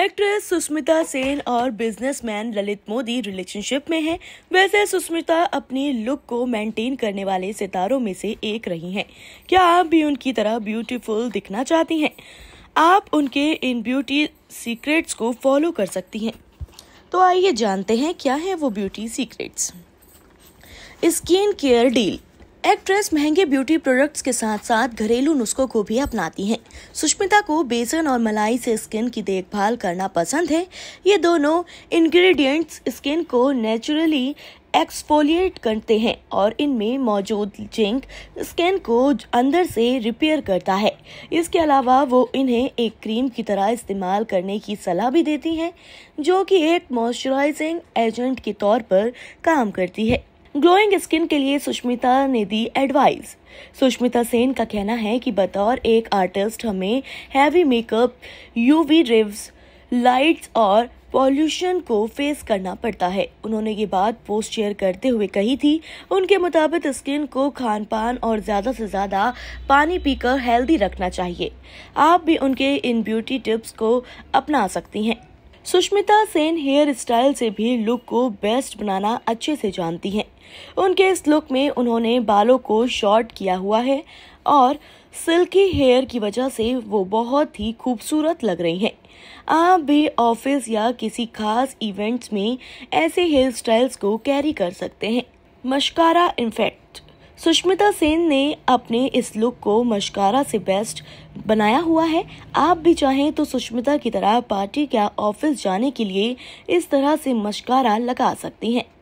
Actress Sushmita Sen और businessman Lalit Modi relationship में हैं। वैसे सुष्मिता अपनी लुक को मेंटेन करने वाले सितारों में से एक रही हैं। क्या आप भी उनकी तरह ब्यूटीफुल दिखना चाहती हैं आप उनके इन ब्यूटी सीक्रेट्स को फॉलो कर सकती हैं तो आइए जानते हैं क्या है वो ब्यूटी सीक्रेट्स स्किन केयर डील एक्ट्रेस महंगे ब्यूटी प्रोडक्ट्स के साथ साथ घरेलू नुस्खों को भी अपनाती हैं। सुष्मिता को बेसन और मलाई से स्किन की देखभाल करना पसंद है ये दोनों इंग्रेडिएंट्स स्किन को नेचुरली एक्सफोलिएट करते हैं और इनमें मौजूद जिंक स्किन को अंदर से रिपेयर करता है इसके अलावा वो इन्हें एक क्रीम की तरह इस्तेमाल करने की सलाह भी देती हैं जो कि एक मॉइस्चराइजिंग एजेंट के तौर पर काम करती है ग्लोइंग स्किन के लिए सुष्मिता ने दी एडवाइस सुष्मिता सेन का कहना है कि बतौर एक आर्टिस्ट हमें heavy makeup UV rays lights और पॉल्यूशन को फेस करना पड़ता है उन्होंने ये बात पोस्ट शेयर करते हुए कही थी उनके मुताबिक स्किन को खान पान और ज़्यादा से ज़्यादा पानी पीकर हेल्दी रखना चाहिए आप भी उनके इन ब्यूटी टिप्स को अपना सकती हैं सुष्मिता सेन हेयर स्टाइल से भी लुक को बेस्ट बनाना अच्छे से जानती हैं उनके इस लुक में उन्होंने बालों को शॉर्ट किया हुआ है और सिल्की हेयर की वजह से वो बहुत ही खूबसूरत लग रही हैं आप भी ऑफिस या किसी खास इवेंट्स में ऐसे हेयर स्टाइल्स को कैरी कर सकते हैं मशकारा इन्फेक्ट सुष्मिता सेन ने अपने इस लुक को मशकारा से बेस्ट बनाया हुआ है आप भी चाहें तो सुष्मिता की तरह पार्टी या ऑफिस जाने के लिए इस तरह से मशकारा लगा सकती हैं